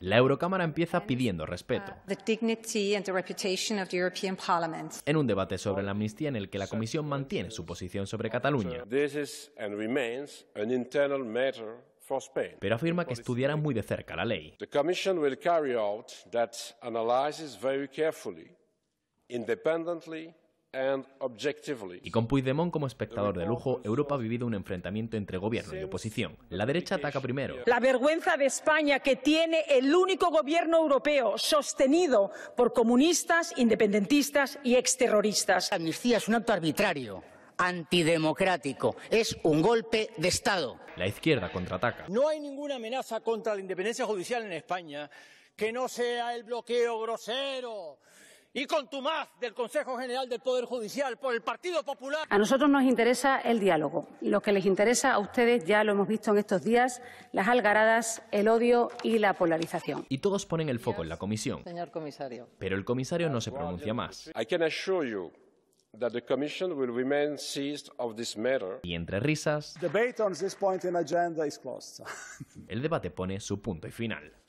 La Eurocámara empieza pidiendo uh, respeto. En un debate sobre la amnistía en el que la Comisión mantiene su posición sobre Cataluña. Pero afirma que estudiará muy de cerca la ley. Y con Puigdemont como espectador de lujo, Europa ha vivido un enfrentamiento entre gobierno y oposición. La derecha ataca primero. La vergüenza de España que tiene el único gobierno europeo sostenido por comunistas, independentistas y exterroristas. La amnistía es un acto arbitrario antidemocrático. Es un golpe de Estado. La izquierda contraataca. No hay ninguna amenaza contra la independencia judicial en España que no sea el bloqueo grosero, y contumaz del Consejo General del Poder Judicial por el Partido Popular. A nosotros nos interesa el diálogo lo que les interesa a ustedes ya lo hemos visto en estos días, las algaradas, el odio y la polarización. Y todos ponen el foco en la comisión. Señor comisario. Pero el comisario no se pronuncia más. Y entre risas, el debate pone su punto y final.